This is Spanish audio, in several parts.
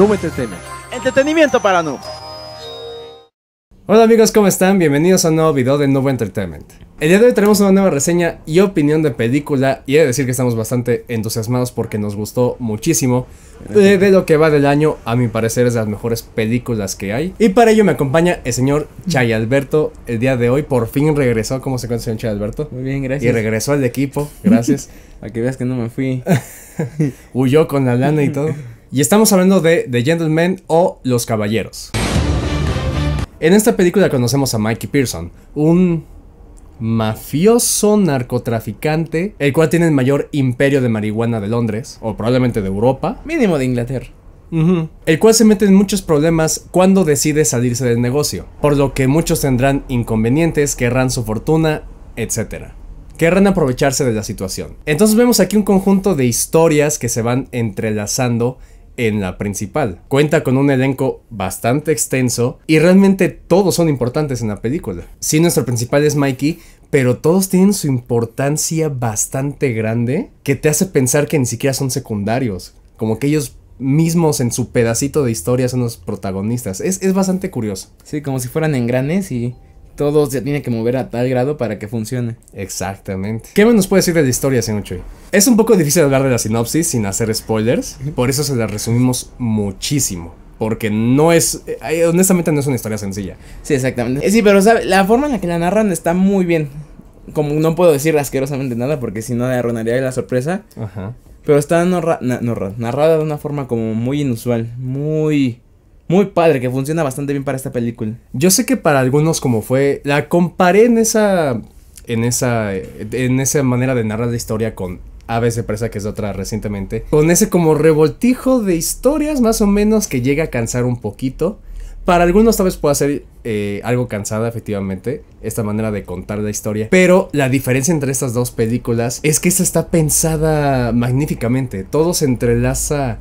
Nubo Entertainment. Entretenimiento para Nubo. Hola amigos, ¿cómo están? Bienvenidos a un nuevo video de Nuevo Entertainment. El día de hoy tenemos una nueva reseña y opinión de película y he de decir que estamos bastante entusiasmados porque nos gustó muchísimo. De, lo que va del año, a mi parecer es de las mejores películas que hay. Y para ello me acompaña el señor Chay Alberto. El día de hoy por fin regresó. ¿Cómo se conoce el señor Chay Alberto? Muy bien, gracias. Y regresó al equipo, gracias. a que veas que no me fui. Huyó con la lana y todo. Y estamos hablando de The Gentlemen o Los Caballeros. En esta película conocemos a Mikey Pearson, un mafioso narcotraficante, el cual tiene el mayor imperio de marihuana de Londres, o probablemente de Europa. Mínimo de Inglaterra. El cual se mete en muchos problemas cuando decide salirse del negocio, por lo que muchos tendrán inconvenientes, querrán su fortuna, etc. Querrán aprovecharse de la situación. Entonces vemos aquí un conjunto de historias que se van entrelazando en la principal. Cuenta con un elenco bastante extenso y realmente todos son importantes en la película. Sí, nuestro principal es Mikey, pero todos tienen su importancia bastante grande que te hace pensar que ni siquiera son secundarios, como que ellos mismos en su pedacito de historia son los protagonistas. Es, bastante curioso. Sí, como si fueran engranes y todo se tiene que mover a tal grado para que funcione. Exactamente. ¿Qué más nos puede decir de la historia, Chuy? Es un poco difícil hablar de la sinopsis sin hacer spoilers, por eso se la resumimos muchísimo. Porque no es, eh, eh, honestamente no es una historia sencilla. Sí, exactamente. Sí, pero ¿sabe? la forma en la que la narran está muy bien. Como no puedo decir asquerosamente nada porque si no arruinaría la sorpresa. Ajá. Pero está narrada de una forma como muy inusual, muy muy padre, que funciona bastante bien para esta película. Yo sé que para algunos como fue, la comparé en esa, en esa, en esa manera de narrar la historia con Aves de Presa, que es otra recientemente, con ese como revoltijo de historias más o menos que llega a cansar un poquito. Para algunos tal vez pueda ser eh, algo cansada, efectivamente, esta manera de contar la historia. Pero la diferencia entre estas dos películas es que esta está pensada magníficamente. Todo se entrelaza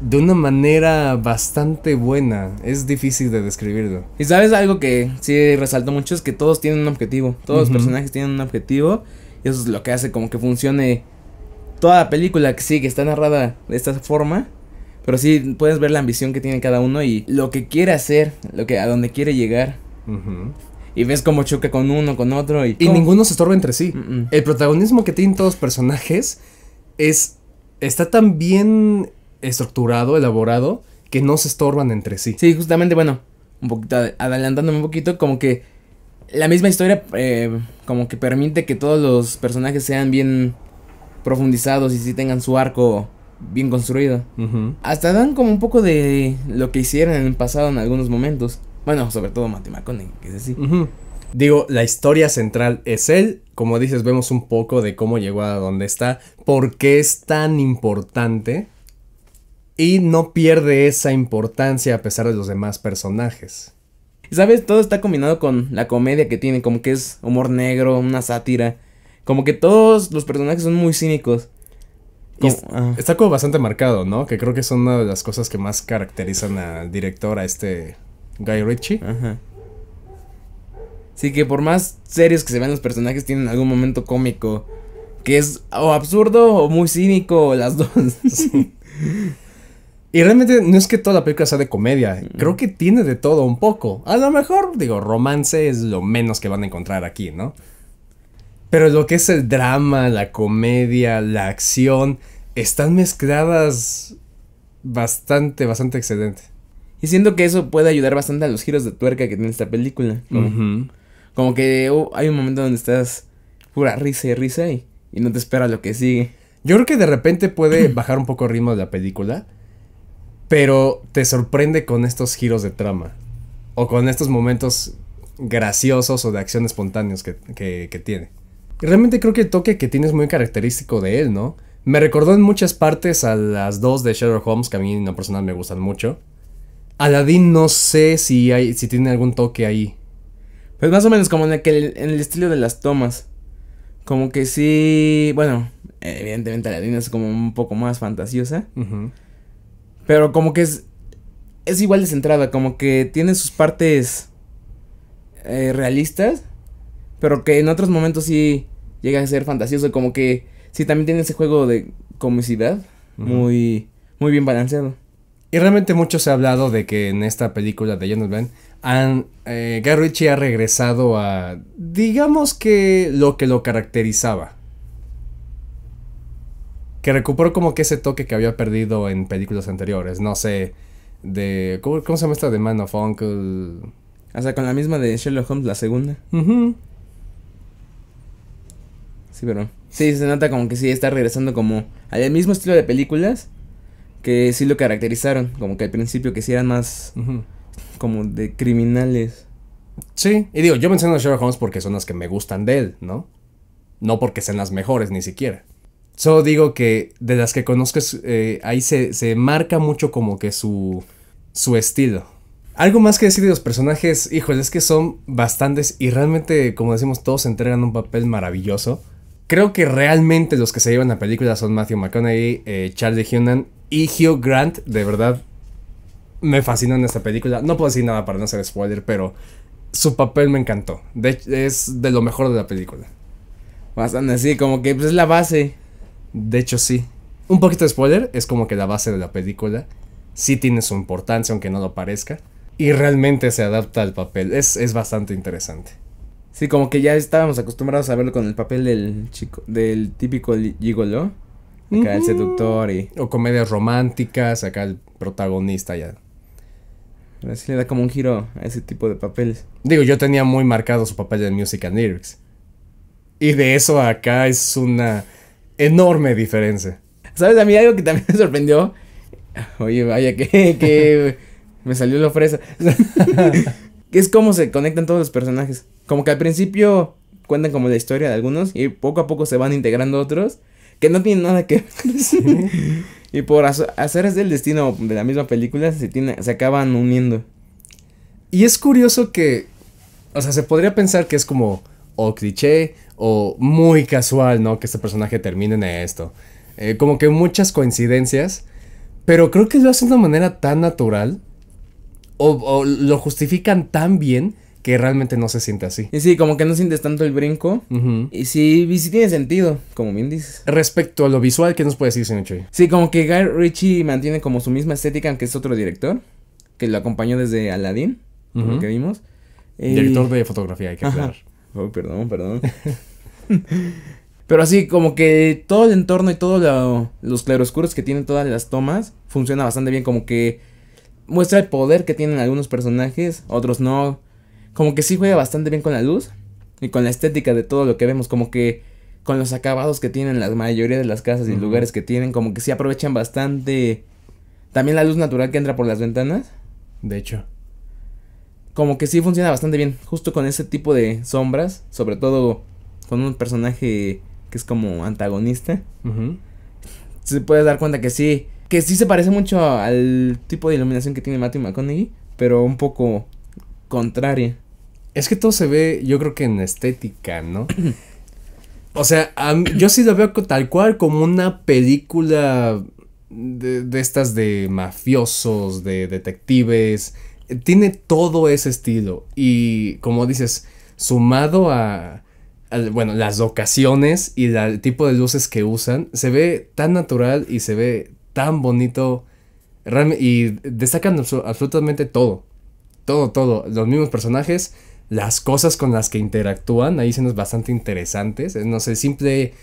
de una manera bastante buena. Es difícil de describirlo. Y sabes algo que sí resaltó mucho es que todos tienen un objetivo. Todos los personajes tienen un objetivo. Y eso es lo que hace como que funcione toda la película. Que sí, que está narrada de esta forma. Pero sí puedes ver la ambición que tiene cada uno y lo que quiere hacer, lo que a donde quiere llegar. Y ves cómo choca con uno, con otro. Y, y ninguno se estorba entre sí. El protagonismo que tienen todos los personajes es. Está tan bien estructurado, elaborado, que no se estorban entre sí. Sí, justamente, bueno, un poquito adelantándome un poquito, como que la misma historia eh, como que permite que todos los personajes sean bien profundizados y sí tengan su arco bien construido. Hasta dan como un poco de lo que hicieron en el pasado en algunos momentos. Bueno, sobre todo Matthew que es así. Digo, la historia central es él. Como dices, vemos un poco de cómo llegó a donde está, por qué es tan importante y no pierde esa importancia a pesar de los demás personajes. ¿Sabes? Todo está combinado con la comedia que tiene, como que es humor negro, una sátira. Como que todos los personajes son muy cínicos. Está como bastante marcado, ¿no? Que creo que son una de las cosas que más caracterizan al director, a este Guy Ritchie. Ajá. Sí, que por más serios que se vean los personajes, tienen algún momento cómico. Que es o absurdo o muy cínico, las dos. Sí. Y realmente no es que toda la película sea de comedia, mm. creo que tiene de todo un poco. A lo mejor, digo, romance es lo menos que van a encontrar aquí, ¿no? Pero lo que es el drama, la comedia, la acción, están mezcladas bastante, bastante excelente. Y siento que eso puede ayudar bastante a los giros de tuerca que tiene esta película. Como, que oh, hay un momento donde estás pura risa y risa y, y no te espera lo que sigue. Yo creo que de repente puede bajar un poco el ritmo de la película pero te sorprende con estos giros de trama o con estos momentos graciosos o de acción espontáneos que, tiene. realmente creo que el toque que tiene es muy característico de él, ¿no? Me recordó en muchas partes a las dos de Sherlock Holmes, que a mí en personal me gustan mucho. Aladdin no sé si, hay, si tiene algún toque ahí. Pues más o menos como en el, estilo de las tomas. Como que sí, bueno, evidentemente Aladdin es como un poco más fantasiosa. Pero como que es, es igual de centrada, como que tiene sus partes eh, realistas, pero que en otros momentos sí llega a ser fantasioso, como que sí también tiene ese juego de comicidad muy, muy bien balanceado. Y realmente mucho se ha hablado de que en esta película de Jonathan Ben, han, eh, ha regresado a, digamos que lo que lo caracterizaba que recuperó como que ese toque que había perdido en películas anteriores. No sé, de. ¿Cómo, se llama esta de Man of Uncle? O sea, con la misma de Sherlock Holmes, la segunda. Sí, pero. Sí, se nota como que sí está regresando como al mismo estilo de películas que sí lo caracterizaron. Como que al principio que sí eran más. como de criminales. Sí, y digo, yo menciono a Sherlock Holmes porque son las que me gustan de él, ¿no? No porque sean las mejores ni siquiera. Solo digo que de las que conozco, eh, ahí se, marca mucho como que su, su estilo. Algo más que decir de los personajes, híjole, es que son bastantes y realmente, como decimos, todos entregan un papel maravilloso. Creo que realmente los que se llevan la película son Matthew McConaughey, eh, Charlie Hunan y Hugh Grant. De verdad, me fascinan esta película. No puedo decir nada para no hacer spoiler, pero su papel me encantó. De, es de lo mejor de la película. Bastante, así, como que pues, es la base de hecho, sí. Un poquito de spoiler, es como que la base de la película sí tiene su importancia, aunque no lo parezca. Y realmente se adapta al papel. Es, bastante interesante. Sí, como que ya estábamos acostumbrados a verlo con el papel del chico, del típico gigolo. Acá el seductor y... O comedias románticas, acá el protagonista ya. Así le da como un giro a ese tipo de papeles. Digo, yo tenía muy marcado su papel en Music and Lyrics. Y de eso acá es una enorme diferencia. ¿Sabes? A mí algo que también me sorprendió. Oye, vaya, que, me salió la fresa. es cómo se conectan todos los personajes. Como que al principio cuentan como la historia de algunos y poco a poco se van integrando otros que no tienen nada que ver. y por hacer el destino de la misma película se, tiene, se acaban uniendo. Y es curioso que, o sea, se podría pensar que es como o cliché o muy casual, ¿no? Que este personaje termine en esto. Eh, como que muchas coincidencias, pero creo que lo hacen de una manera tan natural o, lo justifican tan bien que realmente no se siente así. Y sí, como que no sientes tanto el brinco. Y sí, sí tiene sentido, como bien dices. Respecto a lo visual, ¿qué nos puede decir, señor Choi? Sí, como que Guy Ritchie mantiene como su misma estética, aunque es otro director, que lo acompañó desde Aladdin, como que vimos. Director de fotografía, hay que aclarar perdón, perdón. Pero así, como que todo el entorno y todos los claroscuros que tienen todas las tomas funciona bastante bien. Como que muestra el poder que tienen algunos personajes, otros no. Como que sí juega bastante bien con la luz y con la estética de todo lo que vemos. Como que con los acabados que tienen la mayoría de las casas y lugares que tienen, como que sí aprovechan bastante. También la luz natural que entra por las ventanas. De hecho como que sí funciona bastante bien, justo con ese tipo de sombras, sobre todo con un personaje que es como antagonista. Se puede dar cuenta que sí, que sí se parece mucho al tipo de iluminación que tiene Matthew McConaughey, pero un poco contraria. Es que todo se ve, yo creo que en estética, ¿no? o sea, yo sí lo veo tal cual como una película de estas de mafiosos, de detectives, tiene todo ese estilo y como dices, sumado a, bueno, las ocasiones y el tipo de luces que usan, se ve tan natural y se ve tan bonito y destacan absolutamente todo. Todo, todo. Los mismos personajes, las cosas con las que interactúan, ahí nos bastante interesantes. No sé, simple.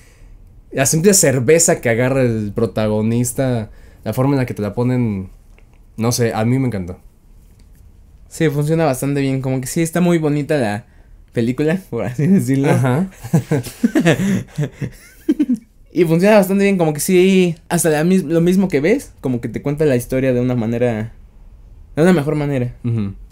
La simple cerveza que agarra el protagonista, la forma en la que te la ponen. No sé, a mí me encantó. Sí, funciona bastante bien. Como que sí está muy bonita la película, por así decirlo. Ajá. y funciona bastante bien. Como que sí, hasta lo mismo que ves, como que te cuenta la historia de una manera. De una mejor manera.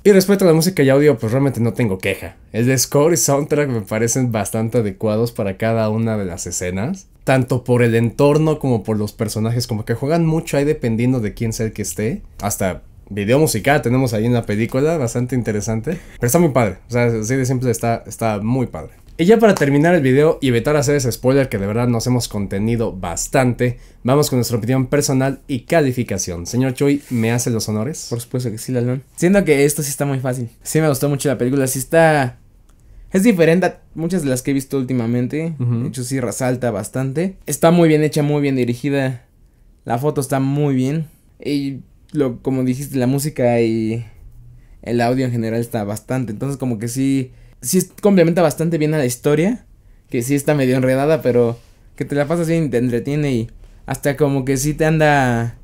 Y respecto a la música y audio, pues realmente no tengo queja. El score y soundtrack me parecen bastante adecuados para cada una de las escenas. Tanto por el entorno como por los personajes, como que juegan mucho ahí dependiendo de quién sea el que esté. Hasta video musical tenemos ahí una película, bastante interesante. Pero está muy padre, o sea, así de simple está, está muy padre. Y ya para terminar el video y evitar hacer ese spoiler que de verdad nos hemos contenido bastante, vamos con nuestra opinión personal y calificación. Señor Choi, ¿me hace los honores? Por supuesto que sí, Lalón. Siento que esto sí está muy fácil. Sí me gustó mucho la película, sí está... Es diferente a muchas de las que he visto últimamente. De hecho, sí resalta bastante. Está muy bien hecha, muy bien dirigida. La foto está muy bien. Y como dijiste, la música y el audio en general está bastante. Entonces, como que sí, sí complementa bastante bien a la historia. Que sí está medio enredada, pero que te la pasas bien, te entretiene y hasta como que sí te anda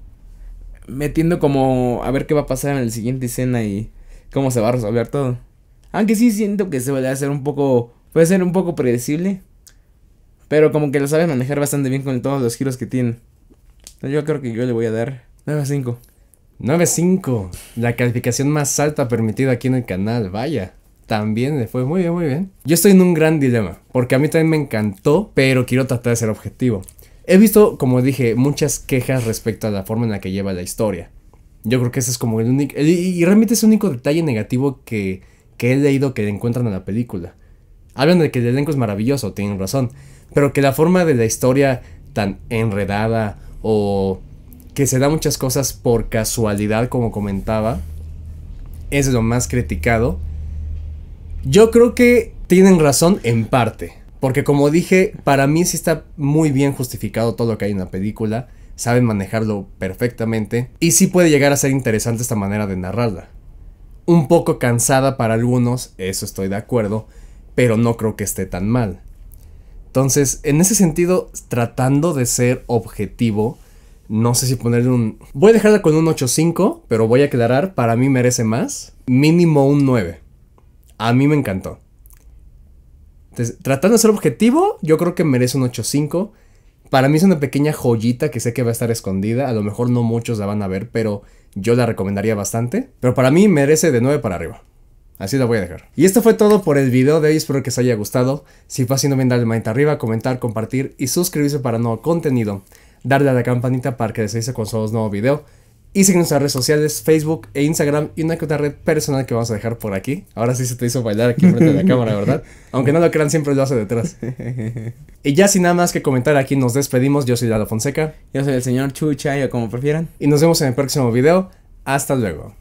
metiendo como a ver qué va a pasar en la siguiente escena y cómo se va a resolver todo. Aunque sí siento que se va a hacer un poco, puede ser un poco predecible, pero como que lo sabe manejar bastante bien con todos los giros que tiene. Yo creo que yo le voy a dar 9 a 5. 9.5, la calificación más alta permitida aquí en el canal, vaya. También le fue muy bien, muy bien. Yo estoy en un gran dilema, porque a mí también me encantó, pero quiero tratar de ser objetivo. He visto, como dije, muchas quejas respecto a la forma en la que lleva la historia. Yo creo que ese es como el único... Y realmente es el único detalle negativo que, he leído que encuentran en la película. Hablan de que el elenco es maravilloso, tienen razón, pero que la forma de la historia tan enredada o que se da muchas cosas por casualidad, como comentaba. es lo más criticado. Yo creo que tienen razón en parte. Porque como dije, para mí sí está muy bien justificado todo lo que hay en la película. Saben manejarlo perfectamente. Y sí puede llegar a ser interesante esta manera de narrarla. Un poco cansada para algunos, eso estoy de acuerdo. Pero no creo que esté tan mal. Entonces, en ese sentido, tratando de ser objetivo, no sé si ponerle un... Voy a dejarla con un 8.5, pero voy a aclarar, para mí merece más. Mínimo un 9. A mí me encantó. tratando de ser objetivo, yo creo que merece un 8.5. Para mí es una pequeña joyita que sé que va a estar escondida. A lo mejor no muchos la van a ver, pero yo la recomendaría bastante. Pero para mí merece de 9 para arriba. Así la voy a dejar. Y esto fue todo por el video de hoy. Espero que os haya gustado. Si fue así, no olviden darle manita arriba, comentar, compartir y suscribirse para nuevo contenido darle a la campanita para que les con cuando nuevo video. Y seguirnos en redes sociales, Facebook e Instagram y una que otra red personal que vamos a dejar por aquí. Ahora sí se te hizo bailar aquí frente a la cámara, ¿verdad? Aunque no lo crean, siempre lo hace detrás. Y ya sin nada más que comentar aquí nos despedimos. Yo soy Lalo Fonseca. Yo soy el señor Chucha, o como prefieran. Y nos vemos en el próximo video. Hasta luego.